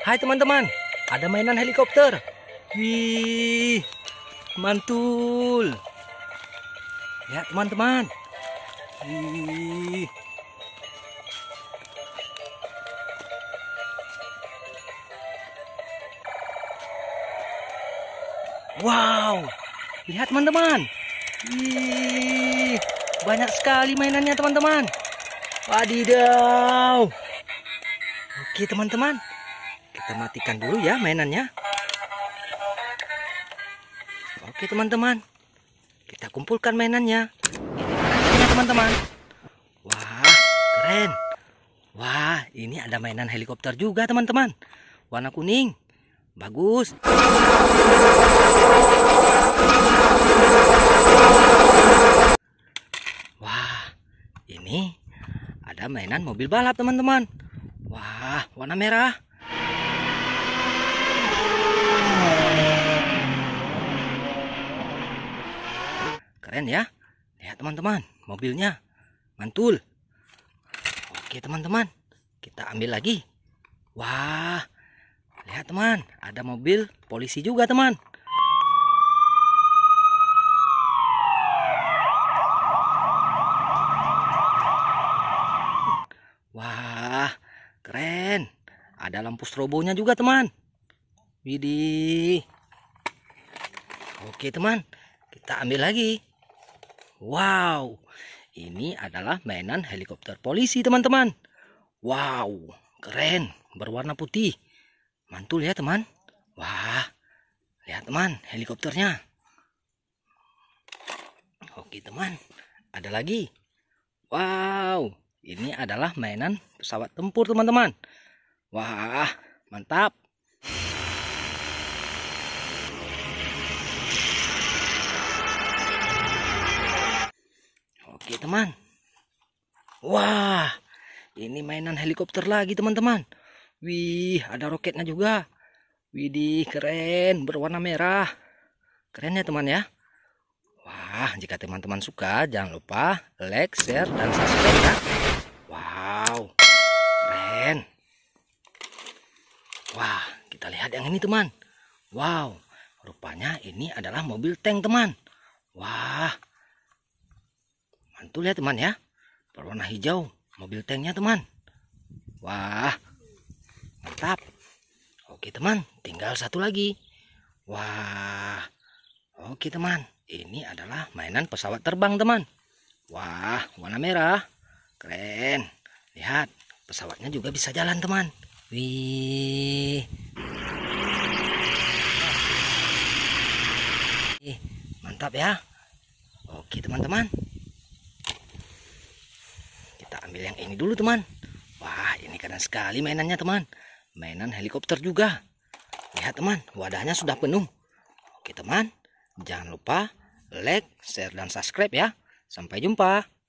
Hai teman-teman, ada mainan helikopter. Wih, mantul. Ya teman-teman. Wow, lihat teman-teman. Wih, banyak sekali mainannya teman-teman. Wadidaw. Oke teman-teman, kita matikan dulu ya mainannya oke teman-teman kita kumpulkan mainannya ini teman-teman wah keren wah ini ada mainan helikopter juga teman-teman warna kuning bagus wah ini ada mainan mobil balap teman-teman wah warna merah keren ya lihat teman-teman mobilnya mantul oke teman-teman kita ambil lagi wah lihat teman ada mobil polisi juga teman wah keren ada lampu strobonya juga teman widih oke teman kita ambil lagi Wow, ini adalah mainan helikopter polisi teman-teman. Wow, keren, berwarna putih. Mantul ya teman. Wah, lihat teman, helikopternya. Oke teman, ada lagi. Wow, ini adalah mainan pesawat tempur teman-teman. Wah, mantap. teman-teman. Wah, ini mainan helikopter lagi teman-teman. Wih, ada roketnya juga. Widih, keren, berwarna merah. Keren ya teman ya. Wah, jika teman-teman suka, jangan lupa like, share, dan subscribe ya. Wow, keren. Wah, kita lihat yang ini teman. Wow, rupanya ini adalah mobil tank teman. Wah, Tuh lihat teman ya. Berwarna hijau. Mobil tanknya teman. Wah. Mantap. Oke teman. Tinggal satu lagi. Wah. Oke teman. Ini adalah mainan pesawat terbang teman. Wah. Warna merah. Keren. Lihat. Pesawatnya juga bisa jalan teman. Wih. Mantap ya. Oke teman-teman ambil yang ini dulu teman wah ini keren sekali mainannya teman mainan helikopter juga lihat teman wadahnya sudah penuh oke teman jangan lupa like share dan subscribe ya sampai jumpa